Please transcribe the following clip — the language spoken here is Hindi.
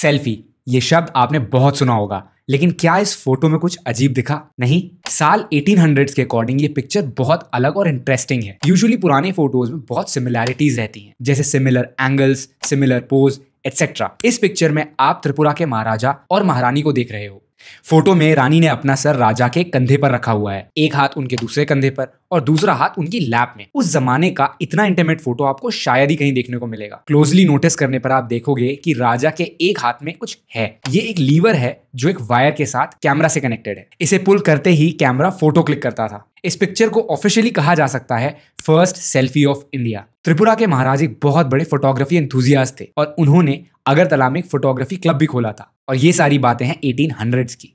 सेल्फी ये शब्द आपने बहुत सुना होगा लेकिन क्या इस फोटो में कुछ अजीब दिखा नहीं साल 1800s के अकॉर्डिंग ये पिक्चर बहुत अलग और इंटरेस्टिंग है यूजुअली पुराने फोटोज में बहुत सिमिलैरिटीज रहती हैं जैसे similar angles similar pose etcetera इस पिक्चर में आप त्रिपुरा के महाराजा और महारानी को देख रहे हो फोटो में रानी ने अपना सर राजा के कंधे पर रखा हुआ है एक हाथ उनके दूसरे कंधे पर और दूसरा हाथ उनकी लैप में उस जमाने का इतना इंटरमेट फोटो आपको शायद ही कहीं देखने को मिलेगा क्लोजली नोटिस करने पर आप देखोगे की राजा के एक हाथ में कुछ है ये एक लीवर है जो एक वायर के साथ कैमरा से कनेक्टेड है इसे पुल करते ही कैमरा फोटो क्लिक करता था इस पिक्चर को ऑफिशियली कहा जा सकता है first selfie of India Tripura के महाराज एक बहुत बड़े फोटोग्राफी एंथुजियाज थे और उन्होंने अगरतला में एक फोटोग्राफी क्लब भी खोला था और ये सारी बातें हैं एटीन की